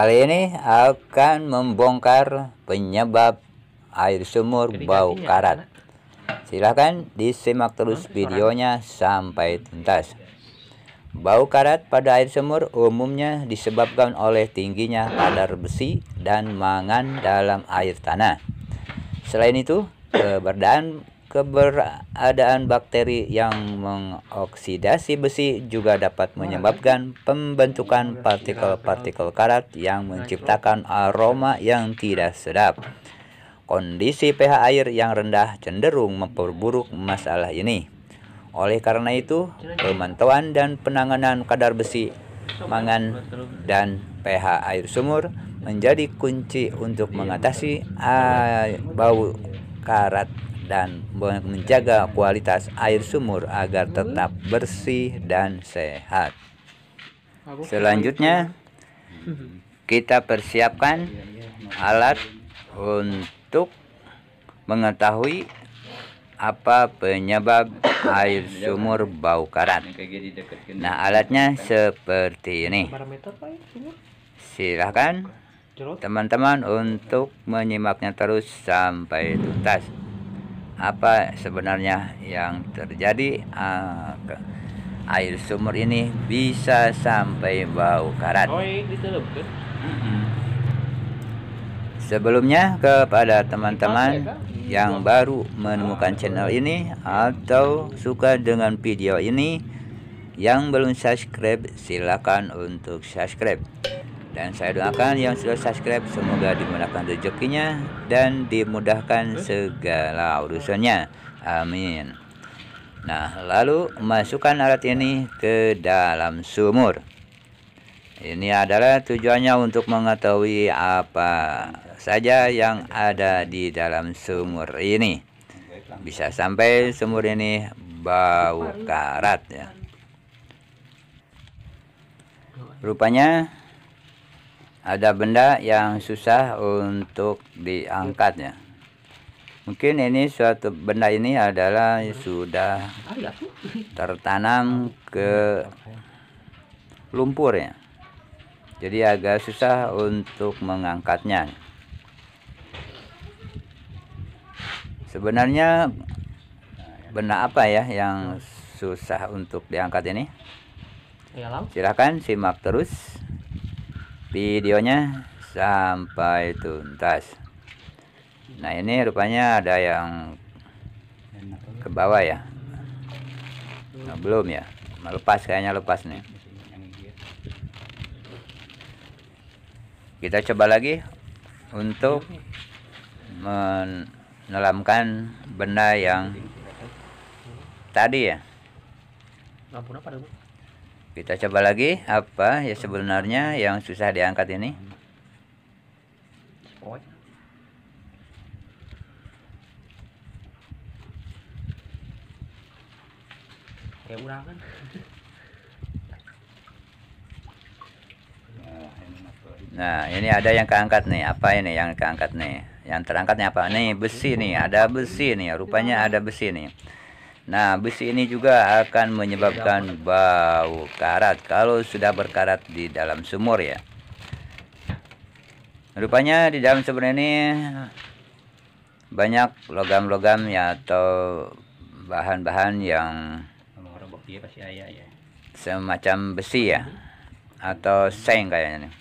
Kali ini akan membongkar penyebab air sumur bau ya, karat. Silahkan disimak terus videonya sampai tuntas. Bau karat pada air sumur umumnya disebabkan oleh tingginya kadar besi dan mangan dalam air tanah. Selain itu, keberadaan Keberadaan bakteri yang mengoksidasi besi juga dapat menyebabkan pembentukan partikel-partikel karat yang menciptakan aroma yang tidak sedap. Kondisi pH air yang rendah cenderung memperburuk masalah ini. Oleh karena itu, pemantauan dan penanganan kadar besi, mangan, dan pH air sumur menjadi kunci untuk mengatasi ah, bau karat dan menjaga kualitas air sumur agar tetap bersih dan sehat. Selanjutnya, kita persiapkan alat untuk mengetahui apa penyebab air sumur bau karat. Nah, alatnya seperti ini. Silahkan teman-teman untuk menyimaknya terus sampai tuntas apa sebenarnya yang terjadi uh, air sumur ini bisa sampai bau karat. Oh, iya, Sebelumnya kepada teman-teman yang baru menemukan channel ah. ini atau suka dengan video ini yang belum subscribe silakan untuk subscribe dan saya doakan yang sudah subscribe semoga dimudahkan rezekinya dan dimudahkan segala urusannya. Amin. Nah, lalu masukkan alat ini ke dalam sumur. Ini adalah tujuannya untuk mengetahui apa saja yang ada di dalam sumur ini. Bisa sampai sumur ini bau karat ya. Rupanya ada benda yang susah untuk diangkatnya mungkin ini suatu benda ini adalah sudah tertanam ke lumpurnya jadi agak susah untuk mengangkatnya sebenarnya benda apa ya yang susah untuk diangkat ini silahkan simak terus videonya sampai tuntas nah ini rupanya ada yang ke bawah ya nah, belum ya melepas kayaknya lepas nih kita coba lagi untuk menelamkan benda yang tadi ya lampunya pada kita coba lagi apa ya sebenarnya yang susah diangkat ini. Kan? Nah, ini ada yang keangkat nih. Apa ini yang keangkat nih? Yang terangkatnya apa? Nih, besi nih. Ada besi nih. Rupanya ada besi nih. Nah, besi ini juga akan menyebabkan bau karat kalau sudah berkarat di dalam sumur ya. Rupanya di dalam sumur ini banyak logam-logam ya atau bahan-bahan yang semacam besi ya atau seng kayaknya nih.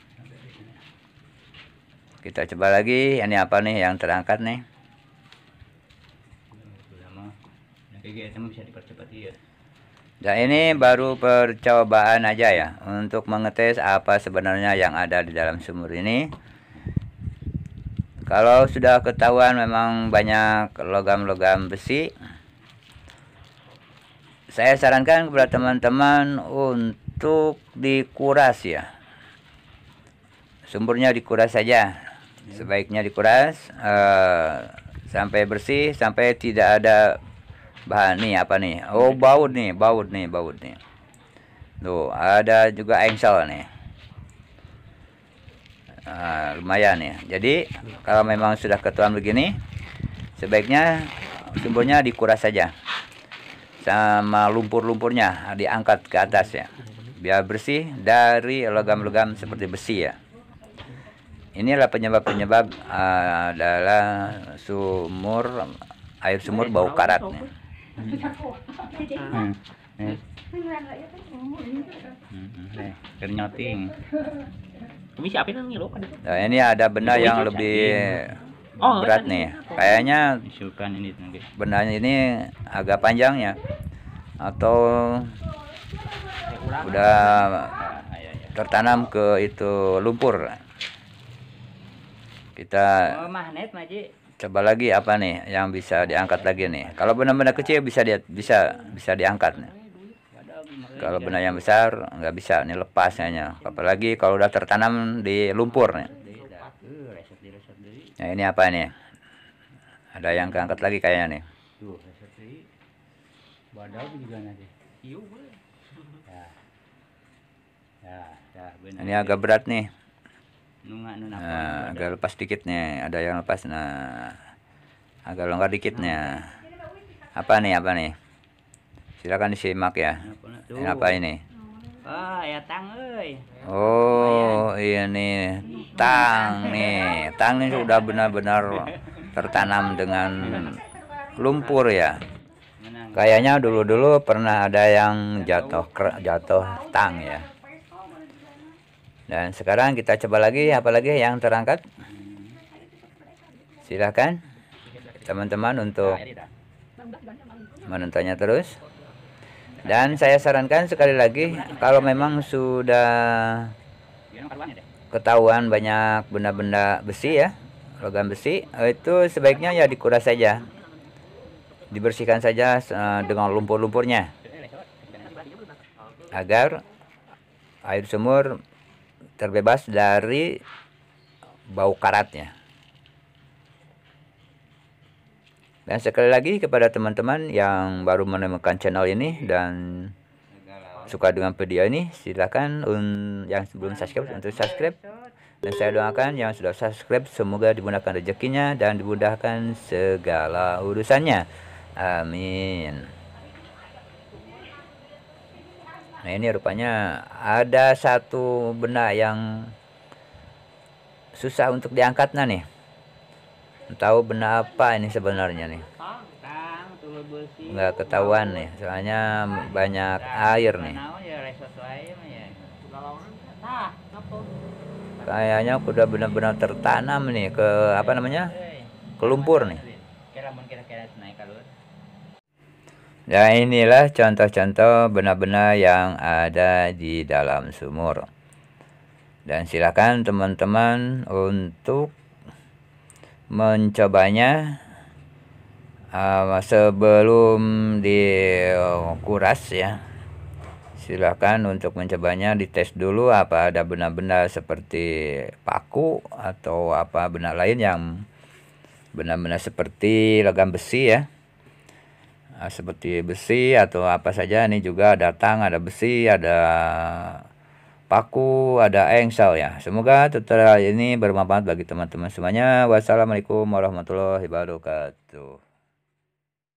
Kita coba lagi ini apa nih yang terangkat nih. BGS bisa dipercepat ya. Nah ini baru percobaan aja ya untuk mengetes apa sebenarnya yang ada di dalam sumur ini. Kalau sudah ketahuan memang banyak logam-logam besi. Saya sarankan kepada teman-teman untuk dikuras ya. Sumurnya dikuras saja. Iya. Sebaiknya dikuras uh, sampai bersih, sampai tidak ada bahan nih apa nih oh baut nih baut nih baut nih tuh ada juga engsel nih nah, lumayan ya jadi kalau memang sudah ketuan begini sebaiknya sumbernya dikuras saja sama lumpur-lumpurnya diangkat ke atas ya biar bersih dari logam-logam seperti besi ya ini adalah penyebab-penyebab ah, adalah sumur air sumur bau karat nih ya. Iya. Nah, ini ada benda yang lebih oh, oh, berat nih. Kayaknya benda ini agak panjang ya. Atau udah ah, iya, iya. tertanam ke itu lumpur. Kita oh, Coba lagi apa nih yang bisa diangkat lagi nih? Kalau benar-benar kecil bisa dia bisa bisa diangkat nih. Kalau benar yang besar nggak bisa nih lepasnya. Apalagi kalau udah tertanam di lumpur nih. Nah ini apa nih? Ada yang keangkat lagi kayaknya nih. Ini agak berat nih. Nunga, nah, agak lepas dikitnya ada yang lepas nah agak longgar dikitnya apa nih apa nih silakan disimak ya Ini apa ini oh ya tang euy. oh iya nih tang nih tang ini sudah benar-benar tertanam dengan lumpur ya kayaknya dulu-dulu pernah ada yang jatuh jatuh tang ya dan sekarang kita coba lagi, apa lagi yang terangkat? Silahkan teman-teman untuk menontonnya terus. Dan saya sarankan sekali lagi, kalau memang sudah ketahuan banyak benda-benda besi ya, logam besi, itu sebaiknya ya dikuras saja. Dibersihkan saja eh, dengan lumpur-lumpurnya. Agar air sumur terbebas dari bau karatnya. Dan sekali lagi kepada teman-teman yang baru menemukan channel ini dan suka dengan video ini, silakan un yang belum subscribe untuk subscribe. Dan saya doakan yang sudah subscribe semoga dimudahkan rezekinya dan dimudahkan segala urusannya. Amin. Nah ini rupanya ada satu benda yang susah untuk diangkatnya nih. Tahu benda apa ini sebenarnya nih? Enggak ketahuan nih, soalnya banyak air nih. Kayaknya udah benar-benar tertanam nih ke apa namanya? kelumpur nih. Ya inilah contoh-contoh benar-benar yang ada di dalam sumur. Dan silakan teman-teman untuk mencobanya uh, sebelum dikuras ya. Silakan untuk mencobanya dites dulu apa ada benda-benda seperti paku atau apa benda lain yang benar-benar seperti logam besi ya Eh, seperti besi atau apa saja ini juga datang ada besi ada paku ada engsel ya semoga tutorial ini bermanfaat bagi teman-teman semuanya wassalamualaikum warahmatullahi wabarakatuh